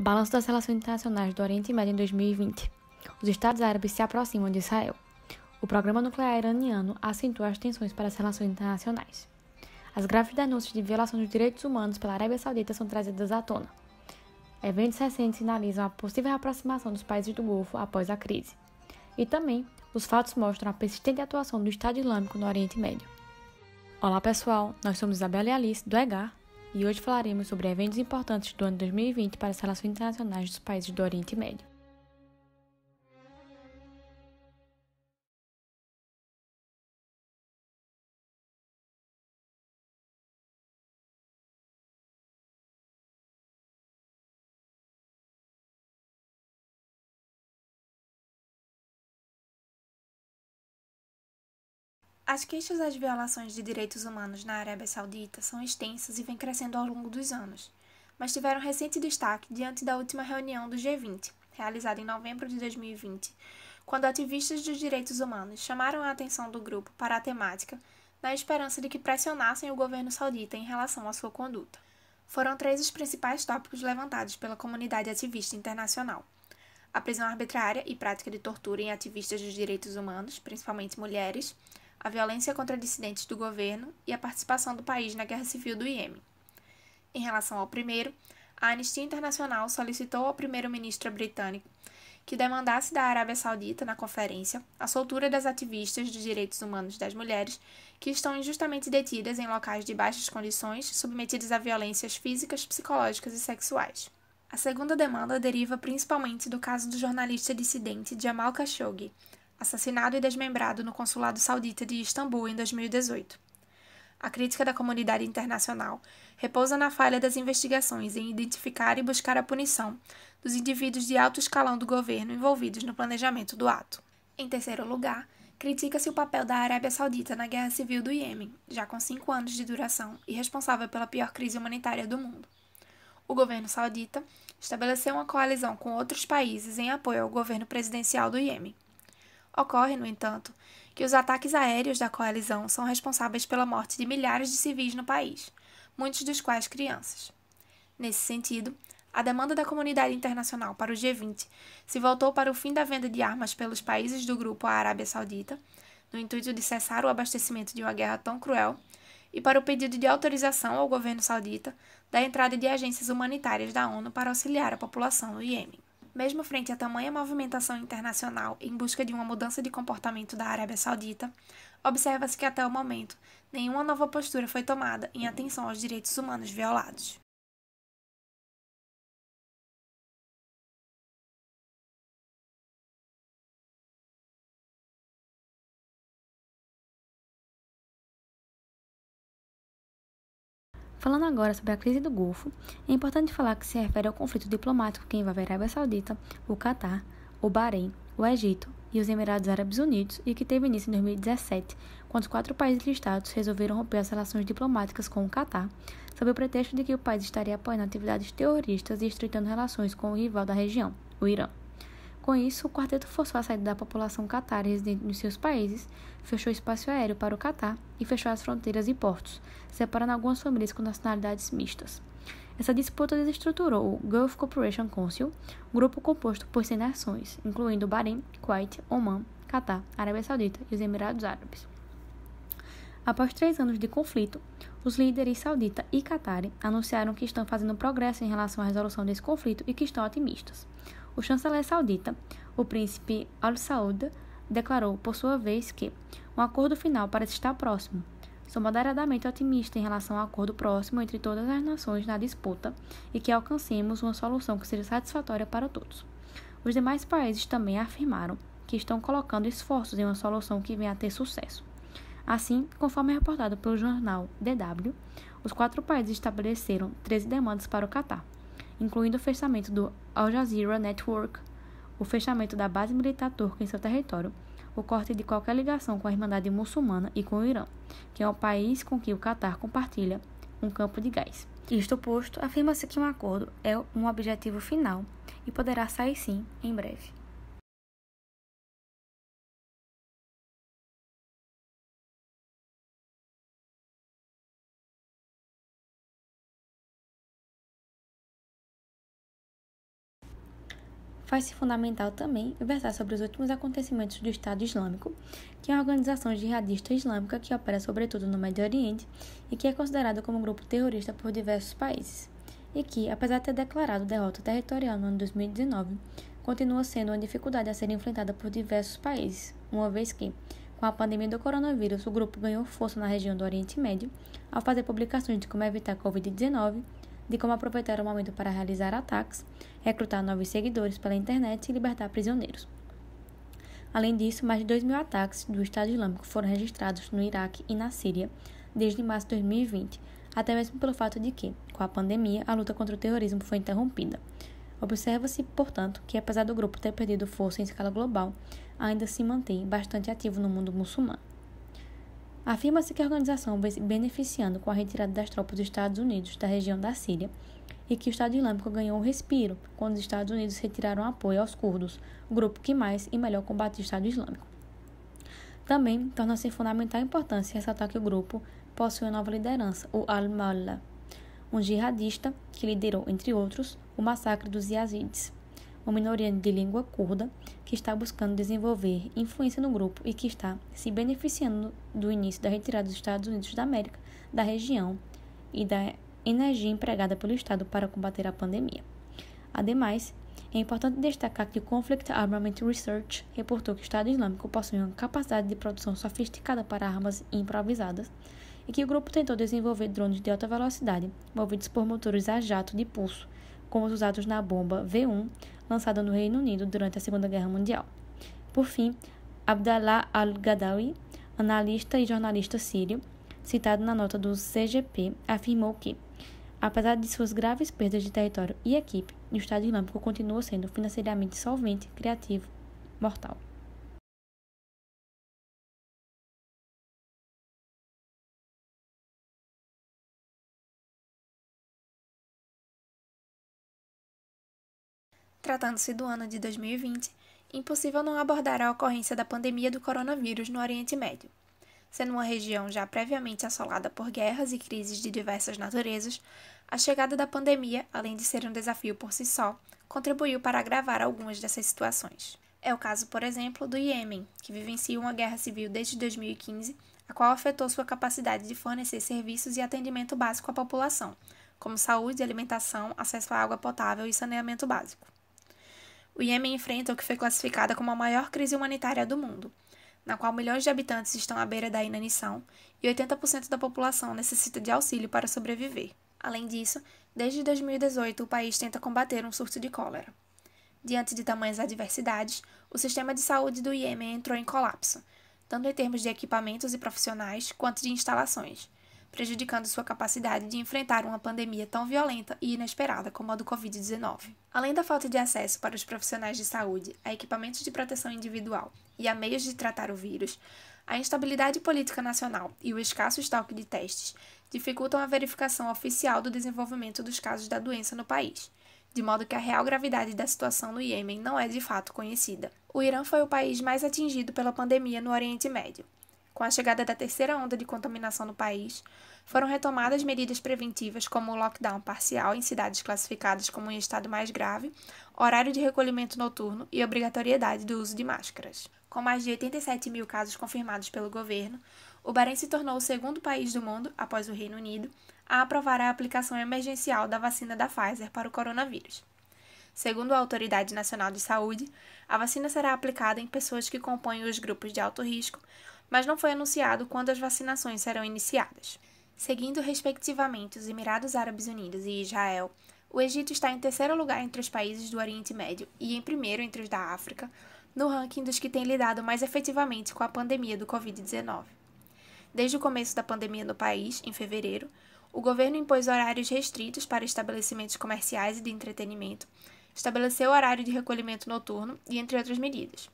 Balanço das relações internacionais do Oriente Médio em 2020. Os Estados Árabes se aproximam de Israel. O programa nuclear iraniano acentua as tensões para as relações internacionais. As graves denúncias de violação dos direitos humanos pela Arábia Saudita são trazidas à tona. Eventos recentes sinalizam a possível aproximação dos países do Golfo após a crise. E também, os fatos mostram a persistente atuação do Estado Islâmico no Oriente Médio. Olá pessoal, nós somos Isabela e Alice do EGAR e hoje falaremos sobre eventos importantes do ano 2020 para as relações internacionais dos países do Oriente Médio. As queixas das violações de direitos humanos na Arábia Saudita são extensas e vêm crescendo ao longo dos anos, mas tiveram recente destaque diante da última reunião do G20, realizada em novembro de 2020, quando ativistas dos direitos humanos chamaram a atenção do grupo para a temática, na esperança de que pressionassem o governo saudita em relação à sua conduta. Foram três os principais tópicos levantados pela comunidade ativista internacional: a prisão arbitrária e prática de tortura em ativistas dos direitos humanos, principalmente mulheres a violência contra dissidentes do governo e a participação do país na guerra civil do Iêmen. Em relação ao primeiro, a Anistia Internacional solicitou ao primeiro-ministro britânico que demandasse da Arábia Saudita, na conferência, a soltura das ativistas dos direitos humanos das mulheres que estão injustamente detidas em locais de baixas condições, submetidas a violências físicas, psicológicas e sexuais. A segunda demanda deriva principalmente do caso do jornalista dissidente Jamal Khashoggi, assassinado e desmembrado no consulado saudita de Istambul em 2018. A crítica da comunidade internacional repousa na falha das investigações em identificar e buscar a punição dos indivíduos de alto escalão do governo envolvidos no planejamento do ato. Em terceiro lugar, critica-se o papel da Arábia Saudita na guerra civil do Iêmen, já com cinco anos de duração e responsável pela pior crise humanitária do mundo. O governo saudita estabeleceu uma coalizão com outros países em apoio ao governo presidencial do Iêmen. Ocorre, no entanto, que os ataques aéreos da coalizão são responsáveis pela morte de milhares de civis no país, muitos dos quais crianças. Nesse sentido, a demanda da comunidade internacional para o G20 se voltou para o fim da venda de armas pelos países do grupo à Arábia Saudita, no intuito de cessar o abastecimento de uma guerra tão cruel, e para o pedido de autorização ao governo saudita da entrada de agências humanitárias da ONU para auxiliar a população no Iêmen mesmo frente a tamanha movimentação internacional em busca de uma mudança de comportamento da Arábia Saudita, observa-se que até o momento nenhuma nova postura foi tomada em atenção aos direitos humanos violados. Falando agora sobre a crise do Golfo, é importante falar que se refere ao conflito diplomático que envolve a Arábia Saudita, o Catar, o Bahrein, o Egito e os Emirados Árabes Unidos e que teve início em 2017, quando os quatro países listados resolveram romper as relações diplomáticas com o Catar, sob o pretexto de que o país estaria apoiando atividades terroristas e estreitando relações com o rival da região, o Irã. Com isso, o quarteto forçou a saída da população catar residente nos seus países, fechou o espaço aéreo para o Catar e fechou as fronteiras e portos, separando algumas famílias com nacionalidades mistas. Essa disputa desestruturou o Gulf Cooperation Council, grupo composto por 100 nações, incluindo Bahrein, Kuwait, Oman, Catar, Arábia Saudita e os Emirados Árabes. Após três anos de conflito, os líderes saudita e catari anunciaram que estão fazendo progresso em relação à resolução desse conflito e que estão otimistas. O chanceler saudita, o príncipe Al Saud, declarou, por sua vez, que um acordo final parece estar próximo. Sou moderadamente otimista em relação ao acordo próximo entre todas as nações na disputa e que alcancemos uma solução que seja satisfatória para todos. Os demais países também afirmaram que estão colocando esforços em uma solução que venha a ter sucesso. Assim, conforme reportado pelo jornal DW, os quatro países estabeleceram 13 demandas para o Catar incluindo o fechamento do Al Jazeera Network, o fechamento da base militar turca em seu território, o corte de qualquer ligação com a Irmandade Muçulmana e com o Irã, que é o país com que o Catar compartilha um campo de gás. Isto posto, afirma-se que um acordo é um objetivo final e poderá sair sim em breve. faz-se fundamental também versar sobre os últimos acontecimentos do Estado Islâmico, que é uma organização jihadista islâmica que opera sobretudo no Médio Oriente e que é considerada como um grupo terrorista por diversos países, e que, apesar de ter declarado derrota territorial no ano 2019, continua sendo uma dificuldade a ser enfrentada por diversos países, uma vez que, com a pandemia do coronavírus, o grupo ganhou força na região do Oriente Médio ao fazer publicações de como evitar a Covid-19 de como aproveitar o momento para realizar ataques, recrutar novos seguidores pela internet e libertar prisioneiros. Além disso, mais de 2 mil ataques do Estado Islâmico foram registrados no Iraque e na Síria desde março de 2020, até mesmo pelo fato de que, com a pandemia, a luta contra o terrorismo foi interrompida. Observa-se, portanto, que apesar do grupo ter perdido força em escala global, ainda se mantém bastante ativo no mundo muçulmano. Afirma-se que a organização vem se beneficiando com a retirada das tropas dos Estados Unidos da região da Síria e que o Estado Islâmico ganhou um respiro quando os Estados Unidos retiraram apoio aos curdos, grupo que mais e melhor combate o Estado Islâmico. Também torna-se fundamental a importância ressaltar que o grupo possui uma nova liderança, o Al-Mallah, um jihadista que liderou, entre outros, o massacre dos Yazidis, uma minoria de língua curda que está buscando desenvolver influência no grupo e que está se beneficiando do início da retirada dos Estados Unidos da América, da região e da energia empregada pelo Estado para combater a pandemia. Ademais, é importante destacar que o Conflict Armament Research reportou que o Estado Islâmico possui uma capacidade de produção sofisticada para armas improvisadas e que o grupo tentou desenvolver drones de alta velocidade movidos por motores a jato de pulso, como os usados na bomba V1 lançada no Reino Unido durante a Segunda Guerra Mundial. Por fim, Abdallah al gadawi analista e jornalista sírio, citado na nota do CGP, afirmou que, apesar de suas graves perdas de território e equipe, o Estado Islâmico continua sendo financeiramente solvente, criativo, mortal. Tratando-se do ano de 2020, impossível não abordar a ocorrência da pandemia do coronavírus no Oriente Médio. Sendo uma região já previamente assolada por guerras e crises de diversas naturezas, a chegada da pandemia, além de ser um desafio por si só, contribuiu para agravar algumas dessas situações. É o caso, por exemplo, do Iêmen, que vivencia uma guerra civil desde 2015, a qual afetou sua capacidade de fornecer serviços e atendimento básico à população, como saúde, alimentação, acesso à água potável e saneamento básico o Iêmen enfrenta o que foi classificada como a maior crise humanitária do mundo, na qual milhões de habitantes estão à beira da inanição e 80% da população necessita de auxílio para sobreviver. Além disso, desde 2018 o país tenta combater um surto de cólera. Diante de tamanhas adversidades, o sistema de saúde do Iêmen entrou em colapso, tanto em termos de equipamentos e profissionais quanto de instalações prejudicando sua capacidade de enfrentar uma pandemia tão violenta e inesperada como a do Covid-19. Além da falta de acesso para os profissionais de saúde a equipamentos de proteção individual e a meios de tratar o vírus, a instabilidade política nacional e o escasso estoque de testes dificultam a verificação oficial do desenvolvimento dos casos da doença no país, de modo que a real gravidade da situação no Iêmen não é de fato conhecida. O Irã foi o país mais atingido pela pandemia no Oriente Médio, com a chegada da terceira onda de contaminação no país, foram retomadas medidas preventivas como o lockdown parcial em cidades classificadas como em estado mais grave, horário de recolhimento noturno e obrigatoriedade do uso de máscaras. Com mais de 87 mil casos confirmados pelo governo, o Bahrein se tornou o segundo país do mundo, após o Reino Unido, a aprovar a aplicação emergencial da vacina da Pfizer para o coronavírus. Segundo a Autoridade Nacional de Saúde, a vacina será aplicada em pessoas que compõem os grupos de alto risco, mas não foi anunciado quando as vacinações serão iniciadas. Seguindo respectivamente os Emirados Árabes Unidos e Israel, o Egito está em terceiro lugar entre os países do Oriente Médio e em primeiro entre os da África, no ranking dos que têm lidado mais efetivamente com a pandemia do Covid-19. Desde o começo da pandemia no país, em fevereiro, o governo impôs horários restritos para estabelecimentos comerciais e de entretenimento, estabeleceu horário de recolhimento noturno e entre outras medidas.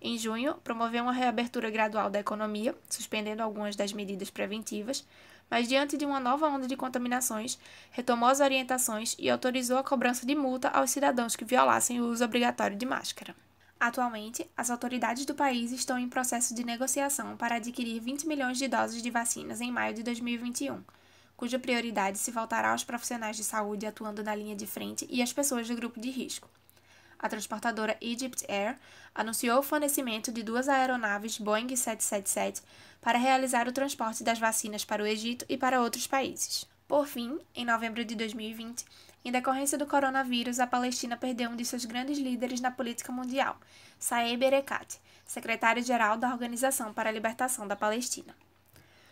Em junho, promoveu uma reabertura gradual da economia, suspendendo algumas das medidas preventivas, mas diante de uma nova onda de contaminações, retomou as orientações e autorizou a cobrança de multa aos cidadãos que violassem o uso obrigatório de máscara. Atualmente, as autoridades do país estão em processo de negociação para adquirir 20 milhões de doses de vacinas em maio de 2021, cuja prioridade se voltará aos profissionais de saúde atuando na linha de frente e às pessoas do grupo de risco a transportadora Egypt Air anunciou o fornecimento de duas aeronaves Boeing 777 para realizar o transporte das vacinas para o Egito e para outros países. Por fim, em novembro de 2020, em decorrência do coronavírus, a Palestina perdeu um de seus grandes líderes na política mundial, Saeb Erekat, secretário-geral da Organização para a Libertação da Palestina.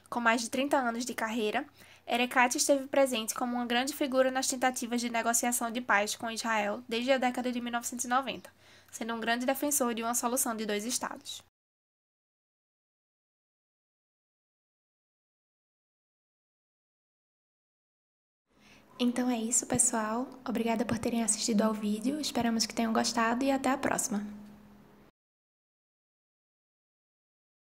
Com mais de 30 anos de carreira, Erekat esteve presente como uma grande figura nas tentativas de negociação de paz com Israel desde a década de 1990, sendo um grande defensor de uma solução de dois estados. Então é isso, pessoal. Obrigada por terem assistido ao vídeo. Esperamos que tenham gostado e até a próxima.